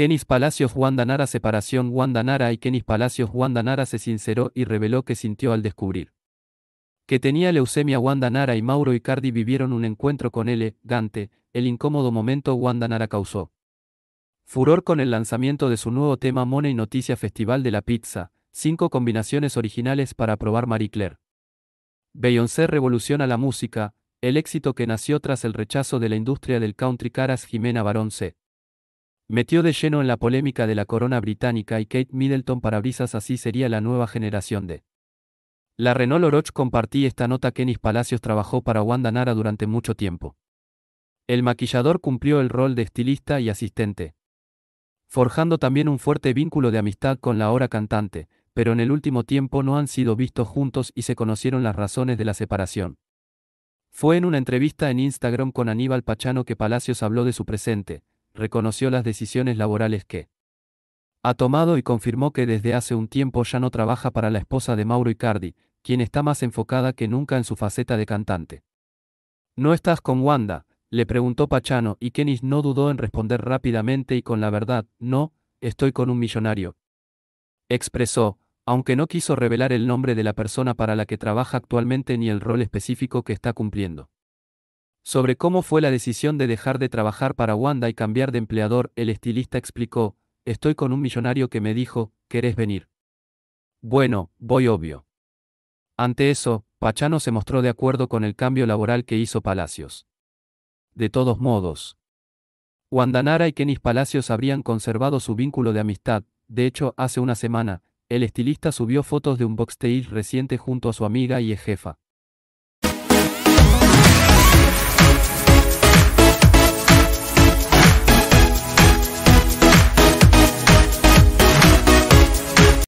Kenis Palacios Guandanara Separación Guandanara y Kenis Palacios Guandanara se sinceró y reveló que sintió al descubrir que tenía leucemia Guandanara y Mauro Icardi vivieron un encuentro con él Gante, el incómodo momento Guandanara causó furor con el lanzamiento de su nuevo tema Money Noticia Festival de la Pizza, cinco combinaciones originales para probar Marie Claire. Beyoncé revoluciona la música, el éxito que nació tras el rechazo de la industria del country caras Jimena Barón C. Metió de lleno en la polémica de la corona británica y Kate Middleton para brisas así sería la nueva generación de. La Renault Oroch compartí esta nota que Ennis Palacios trabajó para Wanda Nara durante mucho tiempo. El maquillador cumplió el rol de estilista y asistente. Forjando también un fuerte vínculo de amistad con la ahora cantante, pero en el último tiempo no han sido vistos juntos y se conocieron las razones de la separación. Fue en una entrevista en Instagram con Aníbal Pachano que Palacios habló de su presente, reconoció las decisiones laborales que ha tomado y confirmó que desde hace un tiempo ya no trabaja para la esposa de Mauro Icardi, quien está más enfocada que nunca en su faceta de cantante. ¿No estás con Wanda? le preguntó Pachano y Kenis no dudó en responder rápidamente y con la verdad, no, estoy con un millonario. Expresó, aunque no quiso revelar el nombre de la persona para la que trabaja actualmente ni el rol específico que está cumpliendo. Sobre cómo fue la decisión de dejar de trabajar para Wanda y cambiar de empleador, el estilista explicó, estoy con un millonario que me dijo, ¿querés venir? Bueno, voy obvio. Ante eso, Pachano se mostró de acuerdo con el cambio laboral que hizo Palacios. De todos modos, Wandanara y Kenis Palacios habrían conservado su vínculo de amistad, de hecho, hace una semana, el estilista subió fotos de un boxtail reciente junto a su amiga y jefa.